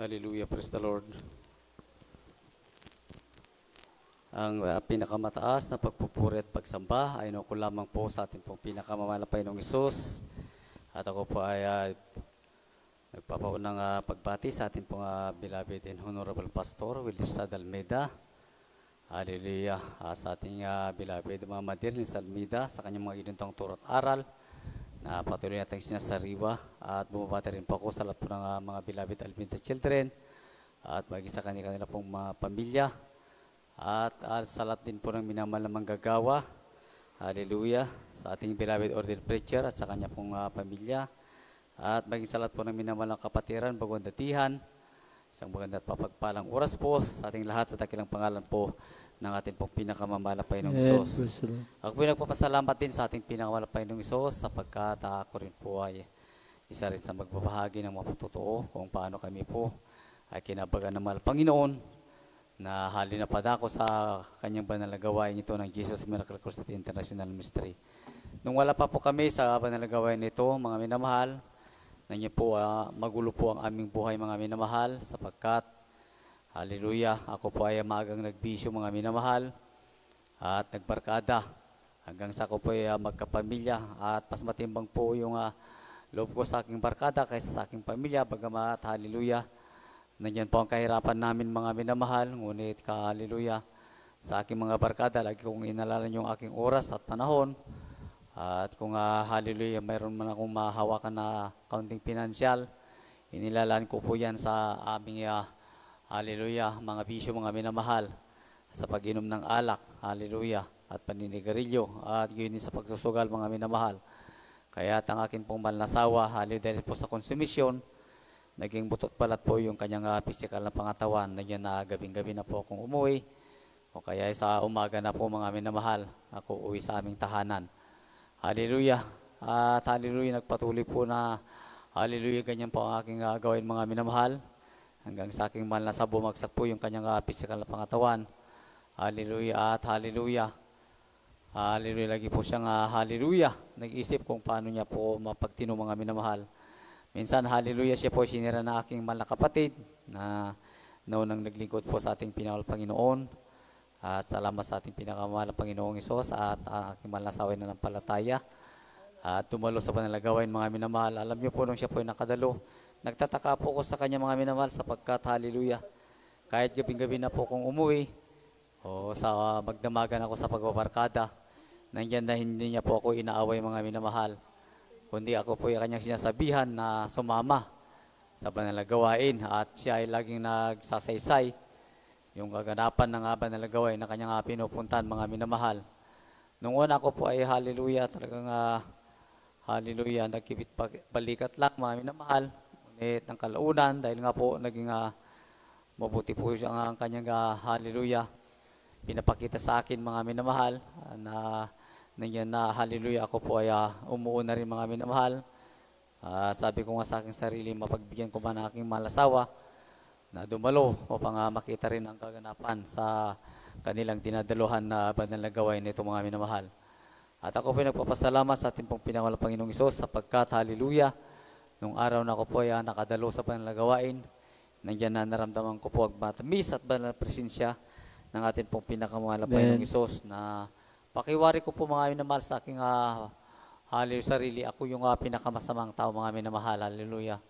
Hallelujah, praise the Lord. Ang uh, pinakamataas na pagpupuri at pagsamba ay no, ko lamang po sa ating pong pinakamamahal na Panginoong Isus. At ako po ay uh, nagpapaunang uh, pagbati sa ating pong uh, beloved and honorable pastor, Willis Almeida. Hallelujah. Uh, sa ating uh, beloved mga madir ni Salmida sa kanyang mga inuntang turo at aral. Ah, na patuloy natin sinasariwa at bumabati rin po ako sa lahat po ng uh, mga beloved Alvinta children at maging sa kanila pong mga pamilya at uh, sa lahat din po ng minamalamang manggagawa hallelujah sa ating beloved ordained preacher at sa kanya pong uh, pamilya at maging sa lahat po ng minamalang kapatiran bagong datihan Isang maganda at papagpalang oras po sa ating lahat sa dakilang pangalan po ng ating pong pinakamamala Panginoong Isos. Ako po nagpapasalamat din sa ating pinakamamala Panginoong Isos sapagkat ako rin po ay isa rin sa magbabahagi ng mga totoo kung paano kami po ay kinabagan ng mahal Panginoon na hali na padako sa kanyang banal na gawain ito ng Jesus Miracle Crusade International Ministry. Nung wala pa po kami sa banal na gawain nito, mga minamahal, Ninyo po, uh, magulo po ang aming buhay mga minamahal sapagkat, haleluya, ako po ay magang nagbisyo mga minamahal at nagbarkada hanggang sa ako po ay uh, magkapamilya at mas matimbang po yung uh, loob ko sa aking barkada kaysa sa aking pamilya bagamat haleluya. Nandiyan po ang kahirapan namin mga minamahal ngunit ka haleluya sa aking mga barkada lagi kong inalalan yung aking oras at panahon at kung uh, hallelujah, mayroon man akong mahawakan na counting financial, inilalaan ko po yan sa aming uh, hallelujah, mga bisyo, mga minamahal, sa pag-inom ng alak, hallelujah, at paninigarilyo, at yun sa pagsusugal, mga minamahal. Kaya ang akin pong malnasawa, hali dahil po sa konsumisyon, naging butot palat po yung kanyang uh, physical na pangatawan. Nagyan na gabing-gabi na po akong umuwi. O kaya sa umaga na po mga minamahal, ako uwi sa aming tahanan. Hallelujah. At hallelujah, nagpatuloy po na hallelujah, ganyan po ang aking gagawin ah, mga minamahal. Hanggang sa aking mahal na sa bumagsak po yung kanyang uh, physical na pangatawan. Hallelujah at hallelujah. Hallelujah, lagi po siyang uh, hallelujah. Nag-isip kung paano niya po mapagtino mga minamahal. Minsan, hallelujah siya po sinira na aking mahal na kapatid na naunang naglingkod po sa ating pinawal Panginoon. At salamat sa ating pinakamahal na Panginoong Isos at aking mahal na saway na ng palataya. At dumalo sa panalagawain mga minamahal. Alam niyo po nung siya po ay nakadalo, nagtataka po ko sa kanya mga minamahal sapagkat hallelujah. Kahit gabing-gabi na po kong umuwi, o sa ah, magdamagan ako sa pagbabarkada, nandyan na hindi niya po ako inaaway mga minamahal. Kundi ako po ay kanyang sinasabihan na sumama sa banalagawain at siya ay laging nagsasaysay yung kaganapan ng Aban Alagaway na kanya pinupuntan, mga minamahal. Nung una ako po ay hallelujah, talagang uh, hallelujah, nagkibit balikat lang mga minamahal. Ngunit ng kalaunan dahil nga po naging uh, mabuti po siya ang kanyang uh, hallelujah. Pinapakita sa akin mga minamahal na nandiyan na hallelujah ako po ay uh, umuuna rin mga minamahal. Uh, sabi ko nga sa aking sarili, mapagbigyan ko man ang aking malasawa na dumalo upang uh, makita rin ang kaganapan sa kanilang dinadaluhan na banal na gawain nito mga minamahal. At ako po ay nagpapasalamat sa ating pong pinangalang Panginoong Isos sapagkat haleluya, nung araw na ako po ay uh, nakadalo sa banal na gawain, nandiyan na naramdaman ko po ang matamis at banal na presensya ng ating pong pinakamangalang Panginoong Isos na pakiwari ko po mga minamahal sa aking uh, ah, haleluya sarili. Ako yung uh, pinakamasamang tao mga minamahal. Haleluya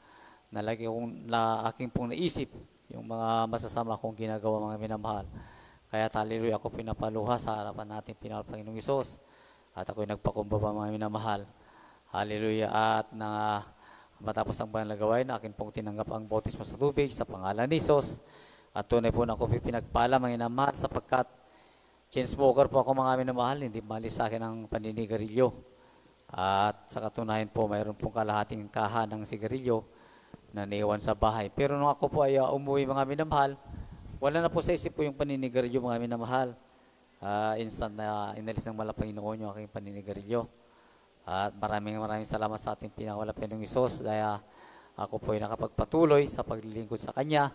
na lagi kong na aking pong naisip yung mga masasama kong ginagawa mga minamahal. Kaya taliloy ako pinapaluha sa harapan natin pinahal Panginoong Isos. At ako'y nagpakumbaba mga minamahal. Hallelujah. At na matapos ang banal na gawain, akin pong tinanggap ang bautismo sa tubig sa pangalan ni Isos. At tunay po na ako pinagpala mga minamahal sapagkat smoker po ako mga minamahal. Hindi mali sa akin ang paninigarilyo. At sa katunayan po, mayroon pong kalahating kaha ng sigarilyo na naniwan sa bahay. Pero nung ako po ay uh, umuwi mga minamahal, wala na po sa isip ko yung paninigarilyo mga minamahal. Uh, instant na uh, inalis ng malapanginoon yung aking paninigarilyo. Uh, at maraming maraming salamat sa ating pinawala ng Isos dahil uh, ako po ay nakapagpatuloy sa paglilingkod sa Kanya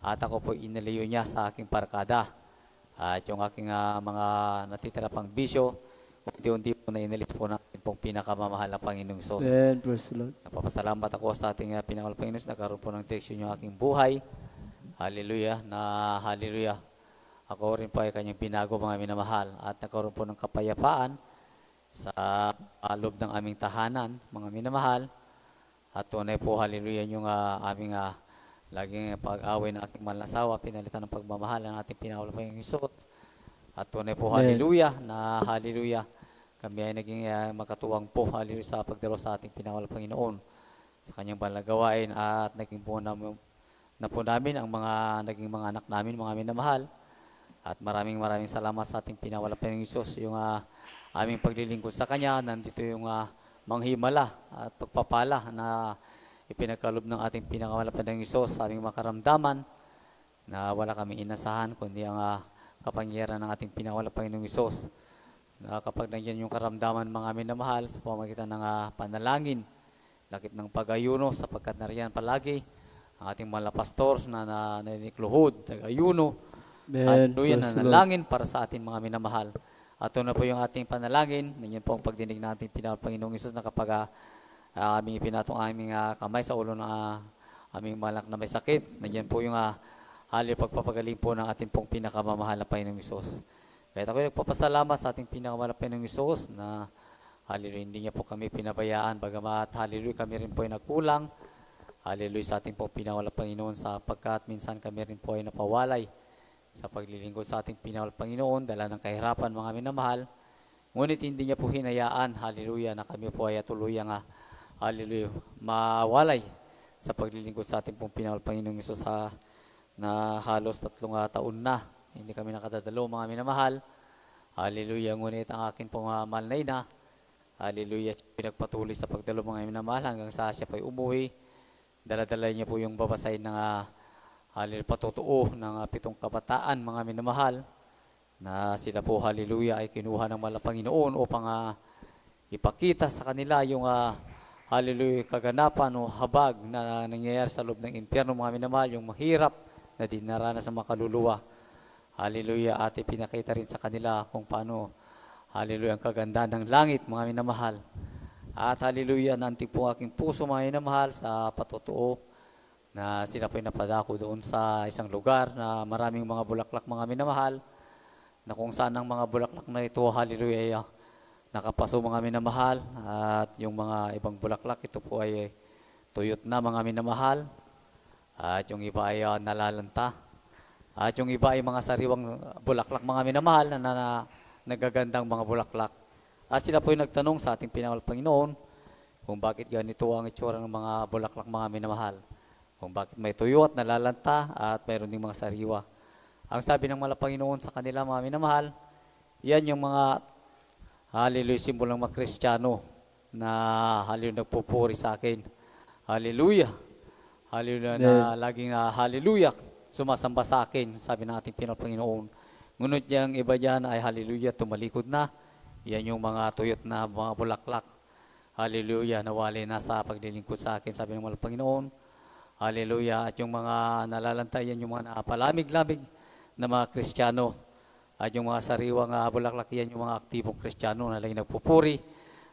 at ako po inalayo niya sa aking parkada. Uh, at yung aking uh, mga natitira pang bisyo, unti-unti po na inalis po na ating pong pinakamamahal na Panginoong Sos. Amen. Praise the Lord. Napapasalamat ako sa ating uh, ah, pinakamahal Panginoon na karoon po ng direksyon yung aking buhay. Hallelujah na hallelujah. Ako rin po ay kanyang binago mga minamahal at nagkaroon po ng kapayapaan sa uh, loob ng aming tahanan, mga minamahal. At tunay po, hallelujah, yung uh, aming uh, laging pag-away ng aking malasawa, pinalitan ng pagmamahal ng ating pinawala pa yung Isos. At tunay po, Amen. hallelujah, na hallelujah, kami ay naging uh, makatuwang po halilu sa pagdalo sa ating pinawal Panginoon sa kanyang balagawain at naging po namin, na po namin ang mga naging mga anak namin, mga amin na At maraming maraming salamat sa ating pinawala Panginoon Isos, yung uh, aming paglilingkod sa Kanya. Nandito yung uh, manghimala at pagpapala na ipinagkalob ng ating pinawala Panginoon Isos sa aming makaramdaman na wala kaming inasahan kundi ang uh, kapangyarihan ng ating pinawala Panginoong Isos Uh, kapag nandiyan yung karamdaman mga amin na mahal sa pamagitan ng uh, panalangin, lakip ng pag-ayuno sapagkat nariyan palagi ang ating mga pastor na, na naninikluhod, nag-ayuno, at doon na nalangin para sa ating mga minamahal. At na po yung ating panalangin, ninyan po ang pagdinig natin ating Panginoong Isus na kapag uh, aming pinatong aming uh, kamay sa ulo ng uh, aming malak na may sakit, nandiyan po yung uh, hali pagpapagaling po ng ating pong pinakamamahal na Panginoong Isus. Kahit ako nagpapasalamat sa ating pinakamalap Panginoong Isus na hallelujah, hindi niya po kami pinabayaan bagamat hallelujah kami rin po ay nagkulang. Hallelujah sa ating po pinakamalap Panginoon sapagkat minsan kami rin po ay napawalay sa paglilingkod sa ating pinakamalap Panginoon dala ng kahirapan mga minamahal. Ngunit hindi niya po hinayaan, hallelujah, na kami po ay tuluyang nga, ah, hallelujah, mawalay sa paglilingkod sa ating pong pinawal Panginoon Isus sa ah, na halos tatlong ah, taon na hindi kami nakadadalo, mga minamahal. Hallelujah, ngunit ang akin pong uh, mahal na ina. Hallelujah, pinagpatuloy sa pagdalo, mga minamahal, hanggang sa siya pa'y umuwi. Daladala niya po yung babasay ng uh, ah, halil patotoo ng uh, pitong kabataan, mga minamahal, na sila po, hallelujah, ay kinuha ng malapanginoon upang uh, ipakita sa kanila yung uh, hallelujah, kaganapan o habag na nangyayari sa loob ng impyerno, mga minamahal, yung mahirap na dinaranas sa mga kaluluwa. Hallelujah at ipinakita rin sa kanila kung paano Hallelujah ang kagandahan ng langit mga minamahal. At hallelujah nantig po aking puso mga minamahal sa patotoo na sila po'y napadako doon sa isang lugar na maraming mga bulaklak mga minamahal na kung saan ang mga bulaklak na ito, hallelujah, nakapaso mga minamahal at yung mga ibang bulaklak ito po ay tuyot na mga minamahal at yung iba ay uh, nalalanta at yung iba ay mga sariwang bulaklak, mga minamahal na, na, na nagagandang mga bulaklak. At sila po yung nagtanong sa ating pinamahal Panginoon kung bakit ganito ang itsura ng mga bulaklak, mga minamahal. Kung bakit may tuyo at nalalanta at mayroon ding mga sariwa. Ang sabi ng mga Panginoon sa kanila, mga minamahal, yan yung mga hallelujah, simbolo ng mga Kristiyano na hallelujah nagpupuri sa akin. Hallelujah. Hallelujah na laging na ah, hallelujah sumasamba sa akin, sabi ng ating Panginoon. Ngunit yung iba dyan ay hallelujah, tumalikod na. Yan yung mga tuyot na mga bulaklak. Hallelujah, nawali na sa paglilingkod sa akin, sabi ng mga Panginoon. Hallelujah, at yung mga nalalantay, yan yung mga napalamig-lamig na mga Kristiyano. At yung mga sariwang uh, bulaklak, yan yung mga aktibong Kristiyano na lang nagpupuri.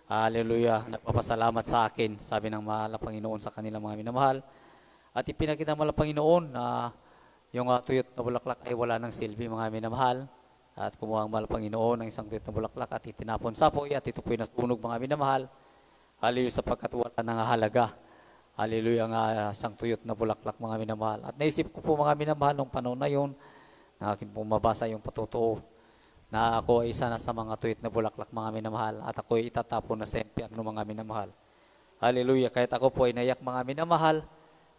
Hallelujah. Nagpapasalamat sa akin, sabi ng mahal na Panginoon sa kanilang mga minamahal. At ipinakita mo Panginoon na uh, yung uh, tuyot na bulaklak ay wala ng silbi mga minamahal. At kumuha ang mahal Panginoon ng isang tuyot na bulaklak at itinapon sa apoy at ito po'y nasunog mga minamahal. Hallelujah sapagkat wala nang halaga. Hallelujah nga uh, isang tuyot na bulaklak mga minamahal. At naisip ko po mga minamahal nung panahon na yun na akin pong mabasa yung patutuo na ako ay isa na sa mga tuyot na bulaklak mga minamahal at ako ay itatapon na sa impyerno mga minamahal. Hallelujah. Kahit ako po ay nayak mga minamahal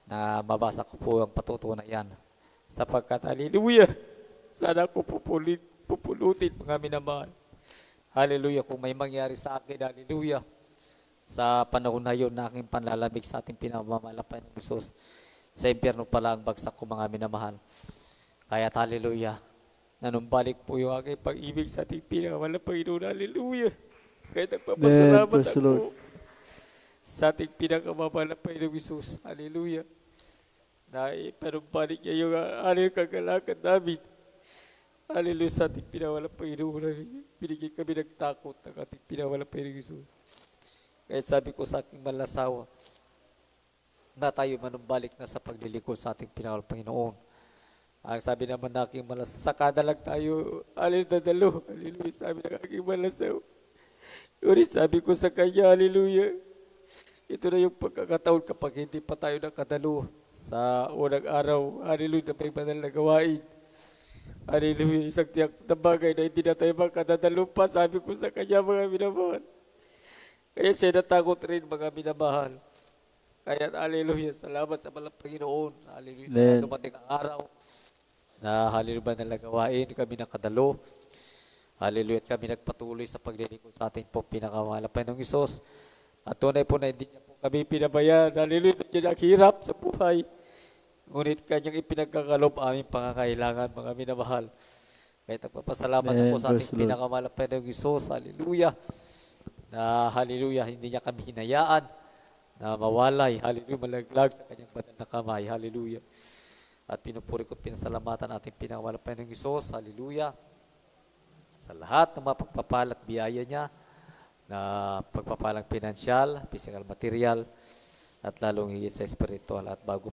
na mabasa ko po ang patutuo na yan sapagkat hallelujah, sana ko pupulit, pupulutin mga minamahal. Hallelujah, kung may mangyari sa akin, hallelujah, sa panahon na yun na aking panlalamig sa ating pinamamalapan ng Jesus sa impyerno pala ang bagsak ko mga minamahal. Kaya't hallelujah, nanumbalik po yung aking pag-ibig sa ating pinamamalapan Panginoon, hallelujah. Kaya nagpapasalamat Amen, ako sa ating pinakamamalapan ng Jesus hallelujah Naipanampanin niya yung aming kagalakan namin. Hallelujah sa ating pinawala Panginoon. Binigyan kami ng takot ng ating pinawala Panginoon Jesus. Kahit sabi ko sa aking malasawa, na tayo manumbalik na sa paglilingkod sa ating pinawala Panginoon. Ang sabi naman na aking malasawa, sa kadalag tayo, alil na dalo, hallelujah, sabi ng aking malasawa. Yun sabi ko sa kanya, hallelujah. Ito na yung pagkakataon kapag hindi pa tayo nakadalo sa unang araw. Hallelujah, may banal na gawain. Hallelujah, isang tiyak na bagay na hindi na tayo makadadalupa. Sabi ko sa kanya, mga minamahal. Kaya siya natakot rin, mga minamahal. Kaya, hallelujah, salamat sa malang Panginoon. Hallelujah, Then, dumating ang araw na hallelujah na gawain kami nakadalo. Hallelujah, kami nagpatuloy sa paglilingkod sa ating po pa Panginoong Isos, at tunay po na hindi niya po kami pinabayaan. Hallelujah, hindi hirap sa buhay. Ngunit kanyang ipinagkakalob aming pangangailangan, mga minamahal. Kahit nagpapasalamat ako sa ating pinakamalapit ng Isos, hallelujah, na hallelujah, hindi niya kami hinayaan na mawalay, hallelujah, malaglag sa kanyang banal na kamay, hallelujah. At pinupuri ko pinasalamatan ating pinakamalapit ng Isos, hallelujah, sa lahat ng mapagpapal at biyaya niya, na pagpapalang pinansyal, physical material, at lalong higit sa espiritual at bago